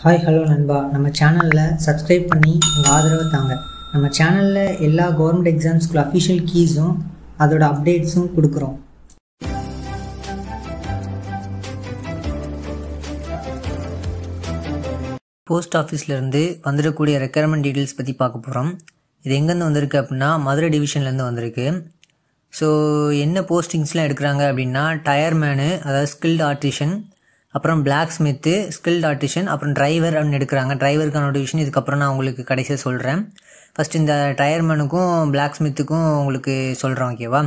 hi hello நண்பா நம்ம சேனலில் சப்ஸ்கிரைப் பண்ணி உங்கள் ஆதரவை தாங்க நம்ம சேனலில் எல்லா கவர்மெண்ட் எக்ஸாம்ஸ்க்குள்ள அஃபிஷியல் கீஸும் அதோட அப்டேட்ஸும் கொடுக்குறோம் போஸ்ட் ஆஃபீஸ்லேருந்து வந்துடக்கூடிய ரெக்குயர்மெண்ட் டீட்டெயில்ஸ் பற்றி பார்க்க போகிறோம் இது எங்கேருந்து வந்திருக்கு அப்படின்னா மதுரை டிவிஷன்லேருந்து வந்திருக்கு ஸோ என்ன போஸ்டிங்ஸ்லாம் எடுக்கிறாங்க அப்படின்னா டயர்மேனு அதாவது ஸ்கில்டு ஆர்டிஷன் அப்புறம் பிளாக் ஸ்மித்து ஸ்கில்ட் ஆர்டிஷன் அப்புறம் டிரைவர் அப்படின்னு எடுக்கிறாங்க டிரைவருக்கான நோட்டிஃபிஷன் இதுக்கப்புறம் நான் உங்களுக்கு கடைசியாக சொல்கிறேன் ஃபஸ்ட் இந்த டயர்மேனுக்கும் பிளாக் ஸ்மித்துக்கும் உங்களுக்கு சொல்கிறேன் ஓகேவா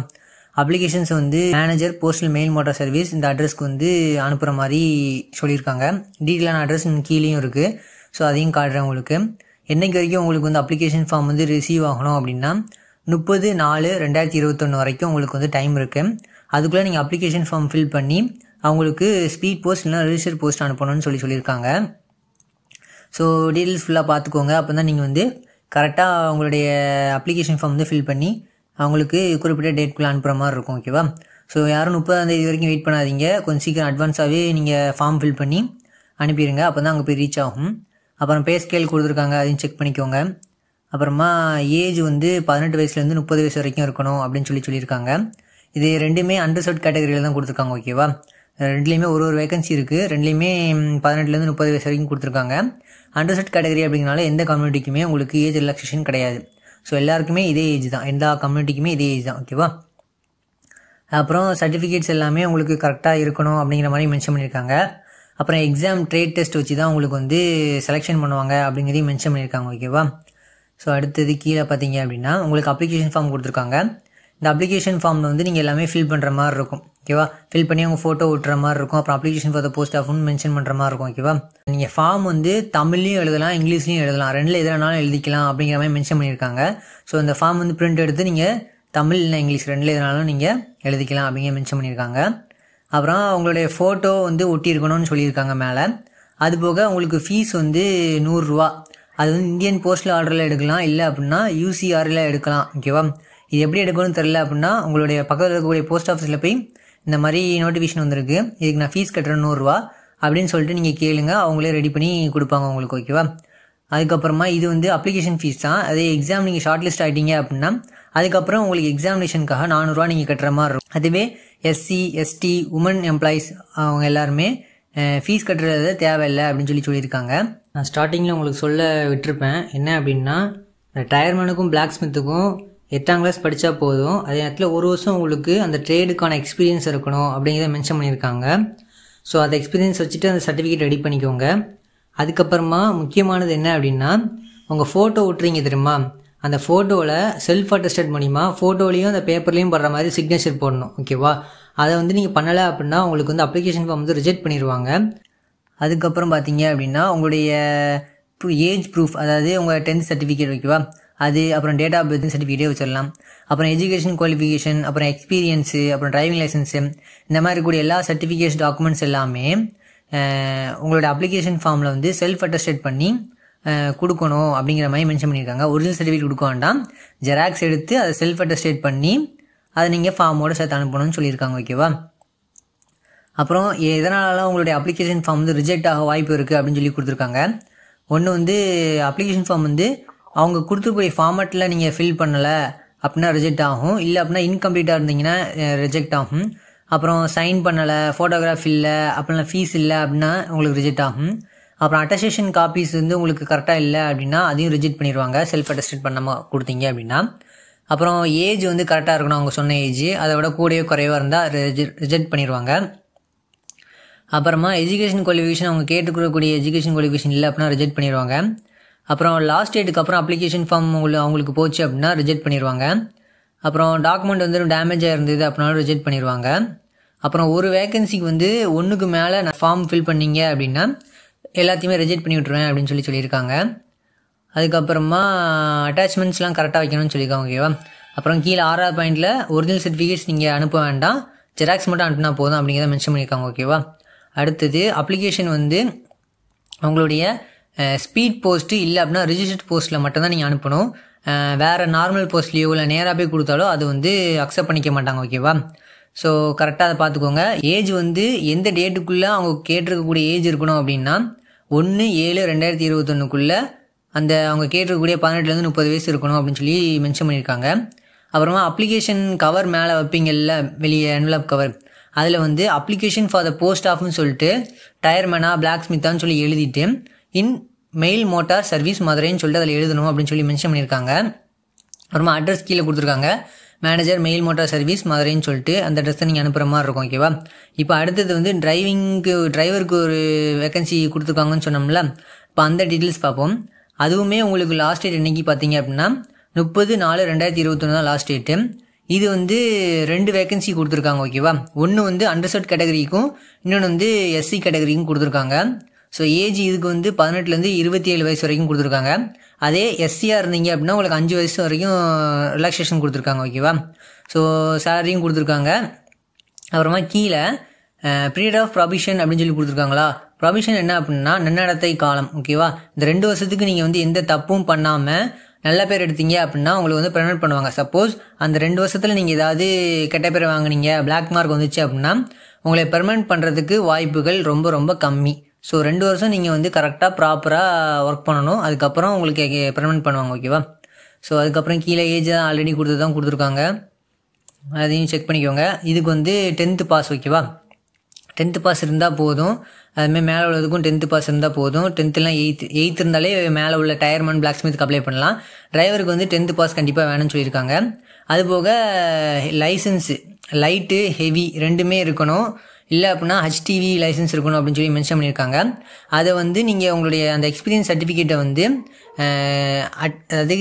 அப்ளிகேஷன்ஸ் வந்து manager postal mail motor service இந்த அட்ரஸ்க்கு வந்து அனுப்புகிற மாதிரி சொல்லியிருக்காங்க டீட்டெயிலான அட்ரஸ் கீழேயும் இருக்குது ஸோ அதையும் காட்டுறேன் உங்களுக்கு என்றைக்கு வரைக்கும் உங்களுக்கு வந்து அப்ளிகேஷன் ஃபார்ம் வந்து ரிசீவ் ஆகணும் அப்படின்னா முப்பது நாலு ரெண்டாயிரத்தி இருபத்தொன்று வரைக்கும் உங்களுக்கு வந்து டைம் இருக்குது அதுக்குள்ளே நீங்கள் அப்ளிகேஷன் ஃபார்ம் ஃபில் பண்ணி அவங்களுக்கு ஸ்பீட் போஸ்ட் இல்லைனா ரிஜிஸ்டர் போஸ்ட் அனுப்பணும்னு சொல்லி சொல்லியிருக்காங்க ஸோ டீட்டெயில்ஸ் ஃபுல்லாக பார்த்துக்கோங்க அப்போ தான் நீங்கள் வந்து கரெக்டாக அவங்களுடைய அப்ளிகேஷன் ஃபார்ம் வந்து ஃபில் பண்ணி அவங்களுக்கு குறிப்பிட்ட டேட்குள்ளே அனுப்புகிற மாதிரி இருக்கும் ஓகேவா ஸோ யாரும் முப்பதாந்தேதி வரைக்கும் வெயிட் பண்ணாதீங்க கொஞ்சம் சீக்கிரம் அட்வான்ஸாகவே நீங்கள் ஃபார்ம் ஃபில் பண்ணி அனுப்பிடுங்க அப்போ தான் அங்கே போய் ரீச் ஆகும் அப்புறம் பே ஸ்கேல் கொடுத்துருக்காங்க அதையும் செக் பண்ணிக்கோங்க அப்புறமா ஏஜ் வந்து பதினெட்டு வயசுலேருந்து முப்பது வயசு வரைக்கும் இருக்கணும் அப்படின்னு சொல்லி சொல்லியிருக்காங்க இது ரெண்டுமே அண்டர்சர்ட் கேட்டகரியில் தான் கொடுத்துருக்காங்க ஓகேவா ரெண்டுலேயுமே ஒரு ஒரு வேகன்சி இருக்குது ரெண்டுலேயுமே பதினெட்டுலேருந்து முப்பது வயசு வரைக்கும் கொடுத்துருக்காங்க அண்டர்செட் கேட்டகரி அப்படிங்கனால எந்த கம்யூனிட்டிக்குமே உங்களுக்கு ஏஜ் ரிலாக்ஸேஷன் கிடையாது ஸோ எல்லாருக்குமே இதே ஏஜ் தான் எல்லா கம்யூனிட்டிக்குமே இதே ஏஜ் தான் ஓகேவா அப்புறம் சர்டிஃபிகேட்ஸ் எல்லாமே உங்களுக்கு கரெக்டாக இருக்கணும் அப்படிங்கிற மாதிரி மென்ஷன் பண்ணியிருக்காங்க அப்புறம் எக்ஸாம் ட்ரேட் டெஸ்ட் வச்சு தான் உங்களுக்கு வந்து செலெக்ஷன் பண்ணுவாங்க அப்படிங்கிறதையும் மென்ஷன் பண்ணியிருக்காங்க ஓகேவா ஸோ அடுத்தது கீழே பார்த்தீங்க அப்படின்னா உங்களுக்கு அப்ளிகேஷன் ஃபார்ம் கொடுத்துருக்காங்க இந்த அப்ளிகேஷன் ஃபார்மில் வந்து நீங்கள் எல்லாமே ஃபில் பண்ணுற மாதிரி இருக்கும் ஓகேவா ஃபில் பண்ணி அவங்க ஃபோட்டோ விட்டுற மாதிரி இருக்கும் அப்புறம் அப்ளிகேஷன் ஃபார் த போஸ்ட் ஆஃப்னு மென்ஷன் பண்ணுற மாதிரி இருக்கும் ஓகேவா நீங்கள் ஃபார்ம் வந்து தமிழ்லையும் எழுதலாம் இங்கிலீஷ்லையும் எழுதலாம் ரெண்டில் எதுனாலும் எழுதிக்கலாம் அப்படிங்கிற மாதிரி மென்ஷன் பண்ணியிருக்காங்க ஸோ இந்த ஃபார்ம் வந்து பிரிண்ட் எடுத்து நீங்கள் தமிழ் இல்லை இங்கிலீஷ் ரெண்டில் எதுனாலும் நீங்கள் எழுதிக்கலாம் அப்படிங்கிற மென்ஷன் பண்ணியிருக்காங்க அப்புறம் அவங்களுடைய ஃபோட்டோ வந்து ஒட்டியிருக்கணும்னு சொல்லியிருக்காங்க மேலே அது போக உங்களுக்கு ஃபீஸ் வந்து நூறுரூவா அது வந்து இந்தியன் போஸ்டல் ஆர்டரில் எடுக்கலாம் இல்லை அப்படின்னா யூசிஆரில் எடுக்கலாம் ஓகேவா இது எப்படி எடுக்கணும்னு தெரில அப்படின்னா உங்களுடைய பக்கத்தில் இருக்கக்கூடிய போஸ்ட் ஆஃபீஸில் போய் இந்த மாதிரி நோட்டிஃபிகேஷன் வந்திருக்கு இதுக்கு நான் ஃபீஸ் கட்டுறேன் நூறுரூவா அப்படின்னு சொல்லிட்டு நீங்கள் கேளுங்க அவங்களே ரெடி பண்ணி கொடுப்பாங்க உங்களுக்கு ஓகேவா அதுக்கப்புறமா இது வந்து அப்ளிகேஷன் ஃபீஸ் தான் அதே எக்ஸாம் நீங்கள் ஷார்ட் லிஸ்ட் ஆகிட்டீங்க அப்படின்னா அதுக்கப்புறம் உங்களுக்கு எக்ஸாமினேஷனுக்காக நானூறுரூவா நீங்கள் கட்டுற மாதிரி இருக்கும் அதுவே எஸ்சி எஸ்டி உமன் எம்ப்ளாயீஸ் அவங்க எல்லாருமே ஃபீஸ் கட்டுறது தேவையில்லை அப்படின்னு சொல்லி சொல்லியிருக்காங்க நான் ஸ்டார்டிங்கில் உங்களுக்கு சொல்ல விட்டுருப்பேன் என்ன அப்படின்னா டயர்மேனுக்கும் பிளாக் ஸ்மித்துக்கும் எட்டாம் கிளாஸ் படித்தா போதும் அதே நேரத்தில் ஒரு வருஷம் உங்களுக்கு அந்த ட்ரேடுக்கான எக்ஸ்பீரியன்ஸ் இருக்கணும் அப்படிங்கிறத மென்ஷன் பண்ணியிருக்காங்க ஸோ அதை எக்ஸ்பீரியன்ஸ் வச்சுட்டு அந்த சர்டிஃபிகேட் ரெடி பண்ணிக்கோங்க அதுக்கப்புறமா முக்கியமானது என்ன அப்படின்னா உங்கள் ஃபோட்டோ விட்டுறீங்க தெரியுமா அந்த ஃபோட்டோவில் செல்ஃப் அட்டஸ்டட் மூலிமா ஃபோட்டோலேயும் அந்த பேப்பர்லேயும் படுற மாதிரி சிக்னேச்சர் போடணும் ஓகேவா அதை வந்து நீங்கள் பண்ணலை அப்படின்னா உங்களுக்கு வந்து அப்ளிகேஷன் ஃபார்ம் வந்து ரிஜெக்ட் பண்ணிடுவாங்க அதுக்கப்புறம் பார்த்தீங்க அப்படின்னா உங்களுடைய ஏஜ் ப்ரூஃப் அதாவது உங்கள் டென்த் சர்டிஃபிகேட் ஓகேவா அது அப்புறம் டேட் ஆஃப் பர்த் சர்டிஃபிகேட்டே வச்சிடலாம் அப்புறம் எஜுகேஷன் குவாலிஃபிகேஷன் அப்புறம் எக்ஸ்பீரியன்ஸு அப்புறம் டிரைவிங் லைசன்ஸு இந்த மாதிரி இருக்கக்கூடிய எல்லா சர்டிஃபிகேட்ஸ் டாக்குமெண்ட்ஸ் எல்லாமே உங்களோட அப்ளிகேஷன் ஃபார்மில் வந்து செல்ஃப் அட்டஸ்டேட் பண்ணி கொடுக்கணும் அப்படிங்கிற மாதிரி மென்ஷன் பண்ணியிருக்காங்க ஒரிஜினல் சர்டிஃபிகேட் கொடுக்க வேண்டாம் ஜெராக்ஸ் எடுத்து அதை செல்ஃப் அட்டஸ்டேட் பண்ணி அதை நீங்கள் ஃபார்மோடு சேர்த்து அனுப்பணும்னு சொல்லியிருக்காங்க ஓகேவா அப்புறம் எதனாலலாம் உங்களுடைய அப்ளிகேஷன் ஃபார்ம் வந்து ரிஜெக்ட் ஆக வாய்ப்பு இருக்குது அப்படின்னு சொல்லி கொடுத்துருக்காங்க ஒன்று வந்து அப்ளிகேஷன் ஃபார்ம் வந்து அவங்க கொடுத்து போய் ஃபார்மேட்டில் நீங்கள் ஃபில் பண்ணலை அப்படின்னா ரிஜெக்ட் ஆகும் இல்லை அப்படின்னா இன்கம்ப்ளீட்டாக இருந்தீங்கன்னா ரிஜெக்ட் ஆகும் அப்புறம் சைன் பண்ணலை ஃபோட்டோகிராஃப் இல்லை அப்படின்னா ஃபீஸ் இல்லை அப்படின்னா உங்களுக்கு ரிஜெக்ட் ஆகும் அப்புறம் அட்டஸ்டேஷன் காப்பீஸ் வந்து உங்களுக்கு கரெக்டாக இல்லை அப்படின்னா அதையும் ரிஜெக்ட் பண்ணிடுவாங்க செல்ஃப் அட்டஸ்டேட் பண்ணாமல் கொடுத்தீங்க அப்படின்னா அப்புறம் ஏஜ் வந்து கரெக்டாக இருக்கணும் அவங்க சொன்ன ஏஜ் அதை விட கூடயோ குறைவாக இருந்தால் ரிஜெக்ட் பண்ணிடுவாங்க அப்புறமா எஜுகேஷன் குவாலிஃபிகேஷன் அவங்க கேட்டுக்கொள்ளக்கூடிய எஜுகேஷன் குவாலிஃபிகேஷன் இல்லை அப்படின்னா ரிஜெக்ட் பண்ணிடுவாங்க அப்புறம் லாஸ்ட் டேட்டுக்கு அப்புறம் அப்ளிகேஷன் ஃபார்ம் உங்களுக்கு அவங்களுக்கு போச்சு அப்படின்னா ரிஜெக்ட் பண்ணிடுவாங்க அப்புறம் டாக்குமெண்ட் வந்து டேமேஜ் ஆயிருந்தது அப்படின்னாலும் ரிஜெக்ட் பண்ணிடுவாங்க அப்புறம் ஒரு வேகன்சிக்கு வந்து ஒன்றுக்கு மேலே நான் ஃபார்ம் ஃபில் பண்ணிங்க அப்படின்னா எல்லாத்தையுமே ரிஜெக்ட் பண்ணி விட்ருவேன் அப்படின்னு சொல்லி சொல்லியிருக்காங்க அதுக்கப்புறமா அட்டாச்மெண்ட்ஸ்லாம் கரெக்டாக வைக்கணும்னு சொல்லியிருக்காங்க ஓகேவா அப்புறம் கீழே ஆறாவது பாயிண்ட்டில் ஒரிஜினல் சர்டிஃபிகேட்ஸ் நீங்கள் அனுப்ப வேண்டாம் ஜெராக்ஸ் மட்டும் அனுப்பினா போதும் அப்படிங்கிறத மென்ஷன் பண்ணியிருக்காங்க ஓகேவா அடுத்தது அப்ளிகேஷன் வந்து அவங்களுடைய ஸ்பீட் போஸ்ட்டு இல்லை அப்படின்னா ரிஜிஸ்டர்ட் போஸ்ட்டில் மட்டும்தான் நீங்கள் அனுப்பணும் வேறு நார்மல் போஸ்ட்லேயோ இல்லை நேராக போய் கொடுத்தாலோ அது வந்து அக்செப்ட் பண்ணிக்க மாட்டாங்க ஓகேவா ஸோ கரெக்டாக அதை பார்த்துக்கோங்க ஏஜ் வந்து எந்த டேட்டுக்குள்ளே அவங்க கேட்டிருக்கக்கூடிய ஏஜ் இருக்கணும் அப்படின்னா ஒன்று ஏழு ரெண்டாயிரத்தி இருபத்தொன்னுக்குள்ளே அந்த அவங்க கேட்டிருக்கக்கூடிய பதினெட்டுலேருந்து முப்பது வயசு இருக்கணும் அப்படின்னு சொல்லி மென்ஷன் பண்ணியிருக்காங்க அப்புறமா அப்ளிகேஷன் கவர் மேலே வைப்பீங்கல்ல வெளியே என்வலப் கவர் அதில் வந்து அப்ளிகேஷன் ஃபார் த போஸ்ட் ஆஃப்னு சொல்லிட்டு டயர்மேனா பிளாக் ஸ்மித்தான்னு சொல்லி எழுதிட்டு இன் மெயில் மோட்டார் சர்வீஸ் மதுரைன்னு சொல்லிட்டு அதில் எழுதணும் அப்படின்னு சொல்லி மென்ஷன் பண்ணியிருக்காங்க அப்புறமா அட்ரஸ் கீழே கொடுத்துருக்காங்க மேனேஜர் மெயில் மோட்டார் சர்வீஸ் மதுரைன்னு சொல்லிட்டு அந்த அட்ரஸை நீங்கள் அனுப்புகிற மாதிரி இருக்கும் ஓகேவா இப்போ அடுத்தது வந்து டிரைவிங்க்கு டிரைவருக்கு ஒரு வேக்கன்சி கொடுத்துருக்காங்கன்னு சொன்னோம்ல இப்போ அந்த டீட்டெயில்ஸ் பார்ப்போம் அதுவுமே உங்களுக்கு லாஸ்ட் டேட் இன்றைக்கி பார்த்தீங்க அப்படின்னா முப்பது நாலு ரெண்டாயிரத்தி இருபத்தொன்று தான் லாஸ்ட் டேட்டு இது வந்து ரெண்டு வேக்கன்சி கொடுத்துருக்காங்க ஓகேவா ஒன்று வந்து அண்டர்சர்ட் கேட்டகரிக்கும் இன்னொன்று வந்து எஸ்சி கேட்டகரிக்கும் கொடுத்துருக்காங்க ஸோ ஏஜ் இதுக்கு வந்து பதினெட்டுலேருந்து இருபத்தி ஏழு வயசு வரைக்கும் கொடுத்துருக்காங்க அதே எஸ்சியாக இருந்தீங்க அப்படின்னா உங்களுக்கு அஞ்சு வயசு வரைக்கும் ரிலாக்ஸேஷன் கொடுத்துருக்காங்க ஓகேவா ஸோ சேலரியும் கொடுத்துருக்காங்க அப்புறமா கீழே பீரியட் ஆஃப் ப்ரொபிஷன் அப்படின்னு சொல்லி கொடுத்துருக்காங்களா ப்ரொபிஷன் என்ன அப்படின்னா நன்னடத்தை காலம் ஓகேவா இந்த ரெண்டு வருஷத்துக்கு நீங்கள் வந்து எந்த தப்பும் பண்ணாமல் நல்ல பேர் எடுத்தீங்க அப்படின்னா உங்களுக்கு வந்து ப்ரெனட் பண்ணுவாங்க சப்போஸ் அந்த ரெண்டு வருஷத்தில் நீங்கள் ஏதாவது கெட்ட பேர் வாங்கினீங்க பிளாக் மார்க் வந்துச்சு அப்படின்னா உங்களை பெர்மனன்ட் பண்ணுறதுக்கு வாய்ப்புகள் ரொம்ப ரொம்ப கம்மி ஸோ ரெண்டு வருஷம் நீங்கள் வந்து கரெக்டாக ப்ராப்பராக ஒர்க் பண்ணணும் அதுக்கப்புறம் உங்களுக்கு பெர்மனெண்ட் பண்ணுவாங்க ஓகேவா ஸோ அதுக்கப்புறம் கீழே ஏஜ் தான் ஆல்ரெடி கொடுத்து தான் கொடுத்துருக்காங்க அதையும் செக் பண்ணிக்கோங்க இதுக்கு வந்து டென்த்து பாஸ் ஓகேவா டென்த்து பாஸ் இருந்தால் போதும் அதுமாதிரி மேலே உள்ளதுக்கும் டென்த்து பாஸ் இருந்தால் போதும் டென்த்துலாம் எயித்து எயித் இருந்தாலே மேலே உள்ள டயர்மன் பிளாக் ஸ்மித்துக்கு அப்ளை பண்ணலாம் டிரைவருக்கு வந்து டென்த்து பாஸ் கண்டிப்பாக வேணும்னு சொல்லியிருக்காங்க அதுபோக லைசன்ஸு லைட்டு ஹெவி ரெண்டுமே இருக்கணும் இல்லை அப்படின்னா ஹச்டிவி லைசன்ஸ் இருக்கணும் அப்படின்னு சொல்லி மென்ஷன் பண்ணியிருக்காங்க அதை வந்து நீங்கள் உங்களுடைய அந்த எக்ஸ்பீரியன்ஸ் சர்டிஃபிகேட்டை வந்து அது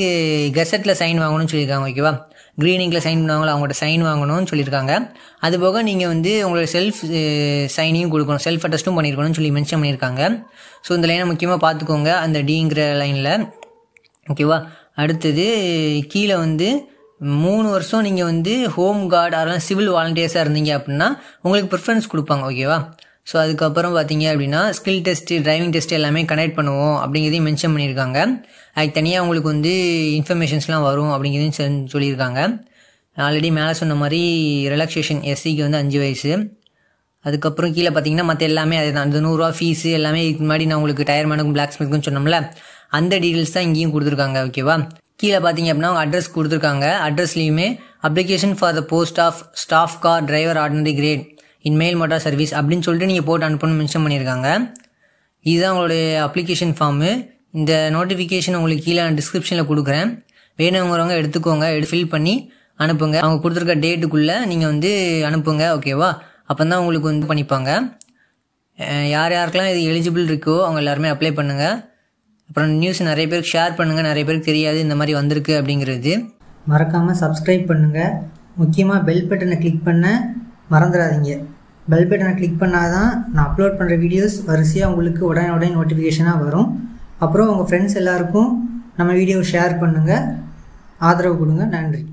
கெசட்டில் சைன் வாங்கணும்னு சொல்லியிருக்காங்க ஓகேவா க்ரீனிங்கில் சைன் பண்ணுவாங்களோ அவங்கள்ட்ட சைன் வாங்கணும்னு சொல்லியிருக்காங்க அது போக நீங்கள் வந்து உங்களோட செல்ஃப் சைனையும் கொடுக்கணும் செல்ஃப் அட்டஸ்ட்டும் பண்ணியிருக்கணும்னு சொல்லி மென்ஷன் பண்ணியிருக்காங்க ஸோ இந்த லைனை முக்கியமாக பார்த்துக்கோங்க அந்த டிங்கிற லைனில் ஓகேவா அடுத்தது கீழே வந்து மூணு வருஷம் நீங்கள் வந்து ஹோம் கார்டு அதெல்லாம் சிவில் வாலண்டியர்ஸாக இருந்தீங்க அப்படின்னா உங்களுக்கு ப்ரிஃபரன்ஸ் கொடுப்பாங்க ஓகேவா ஸோ அதுக்கப்புறம் பார்த்தீங்க அப்படின்னா ஸ்கில் டெஸ்ட்டு டிரைவிங் டெஸ்ட் எல்லாமே கனெக்ட் பண்ணுவோம் அப்படிங்கிறதையும் மென்ஷன் பண்ணியிருக்காங்க அதுக்கு தனியாக உங்களுக்கு வந்து இன்ஃபர்மேஷன்ஸ்லாம் வரும் அப்படிங்கிறதையும் சொல்லியிருக்காங்க ஆல்ரெடி மேலே சொன்ன மாதிரி ரிலாக்ஸேஷன் எஸ்சிக்கு வந்து அஞ்சு வயசு அதுக்கப்புறம் கீழே பார்த்தீங்கன்னா மற்ற எல்லாமே அதே தான் அந்த நூறுரூவா ஃபீஸு எல்லாமே இதுக்கு முன்னாடி நான் உங்களுக்கு டயர் மேனுக்கும் பிளாக் ஸ்மித்துக்கும் சொன்னோம்ல அந்த டீட்டெயில்ஸ் தான் இங்கேயும் கொடுத்துருக்காங்க ஓகேவா கீழே பார்த்தீங்க அப்படின்னா அவங்க அட்ரஸ் கொடுத்துருக்காங்க அட்ரஸ்லையுமே application for the post of staff car driver ordinary grade in mail motor service அப்படின்னு சொல்லிட்டு நீங்கள் போட்டு அனுப்பணும்னு மென்ஷன் பண்ணியிருக்காங்க இதுதான் உங்களுடைய அப்ளிகேஷன் ஃபார்மு இந்த நோட்டிஃபிகேஷன் உங்களுக்கு கீழே டிஸ்கிரிப்ஷனில் கொடுக்குறேன் வேணுங்கிறவங்க எடுத்துக்கோங்க எடுத்து ஃபில் பண்ணி அனுப்புங்க அவங்க கொடுத்துருக்க டேட்டுக்குள்ளே நீங்கள் வந்து அனுப்புங்க ஓகேவா அப்போ தான் உங்களுக்கு வந்து பண்ணிப்பாங்க யார் யாருக்கெல்லாம் இது எலிஜிபிள் இருக்கோ அவங்க எல்லாருமே அப்ளை பண்ணுங்கள் அப்புறம் நியூஸ் நிறைய பேருக்கு ஷேர் பண்ணுங்கள் நிறைய பேருக்கு தெரியாது இந்த மாதிரி வந்திருக்கு அப்படிங்கிறது மறக்காமல் சப்ஸ்கிரைப் பண்ணுங்கள் முக்கியமாக பெல் பட்டனை கிளிக் பண்ண மறந்துடாதீங்க பெல் பட்டனை கிளிக் பண்ணால் தான் நான் அப்லோட் பண்ணுற வீடியோஸ் வரிசையாக உங்களுக்கு உடனே உடனே நோட்டிஃபிகேஷனாக வரும் அப்புறம் உங்கள் ஃப்ரெண்ட்ஸ் எல்லாருக்கும் நம்ம வீடியோ ஷேர் பண்ணுங்கள் ஆதரவு கொடுங்க நன்றி